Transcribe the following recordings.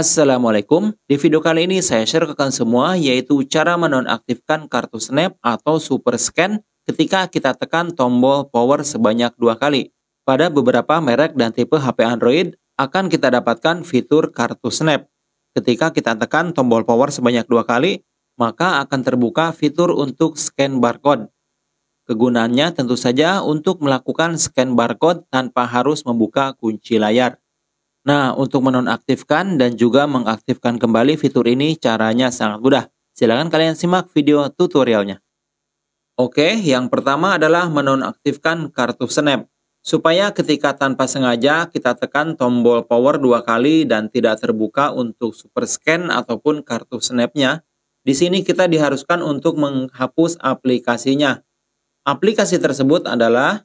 Assalamualaikum, di video kali ini saya share ke kalian semua yaitu cara menonaktifkan kartu snap atau super scan ketika kita tekan tombol power sebanyak dua kali. Pada beberapa merek dan tipe HP Android akan kita dapatkan fitur kartu snap. Ketika kita tekan tombol power sebanyak dua kali, maka akan terbuka fitur untuk scan barcode. Kegunaannya tentu saja untuk melakukan scan barcode tanpa harus membuka kunci layar. Nah, untuk menonaktifkan dan juga mengaktifkan kembali fitur ini caranya sangat mudah. Silahkan kalian simak video tutorialnya. Oke, yang pertama adalah menonaktifkan kartu snap. Supaya ketika tanpa sengaja kita tekan tombol power dua kali dan tidak terbuka untuk super scan ataupun kartu snapnya, di sini kita diharuskan untuk menghapus aplikasinya. Aplikasi tersebut adalah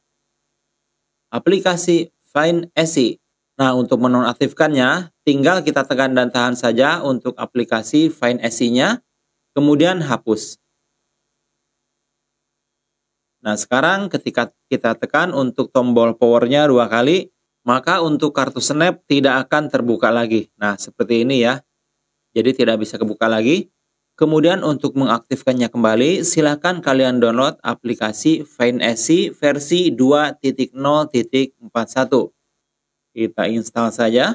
aplikasi Find SE Nah, untuk menonaktifkannya, tinggal kita tekan dan tahan saja untuk aplikasi Find se nya kemudian hapus. Nah, sekarang ketika kita tekan untuk tombol powernya dua kali, maka untuk kartu snap tidak akan terbuka lagi. Nah, seperti ini ya. Jadi tidak bisa kebuka lagi. Kemudian untuk mengaktifkannya kembali, silakan kalian download aplikasi Find SE versi 2.0.41. Kita install saja.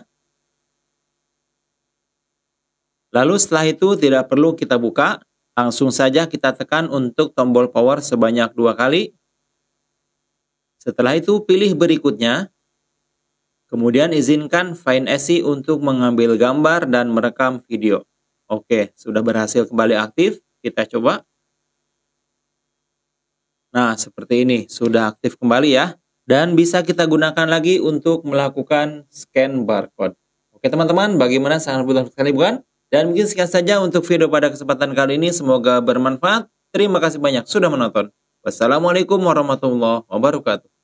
Lalu setelah itu tidak perlu kita buka, langsung saja kita tekan untuk tombol power sebanyak dua kali. Setelah itu pilih berikutnya, kemudian izinkan Find SE untuk mengambil gambar dan merekam video. Oke, sudah berhasil kembali aktif, kita coba. Nah, seperti ini, sudah aktif kembali ya dan bisa kita gunakan lagi untuk melakukan scan barcode. Oke teman-teman, bagaimana sangat mudah sekali bukan? Dan mungkin sekian saja untuk video pada kesempatan kali ini. Semoga bermanfaat. Terima kasih banyak sudah menonton. Wassalamualaikum warahmatullahi wabarakatuh.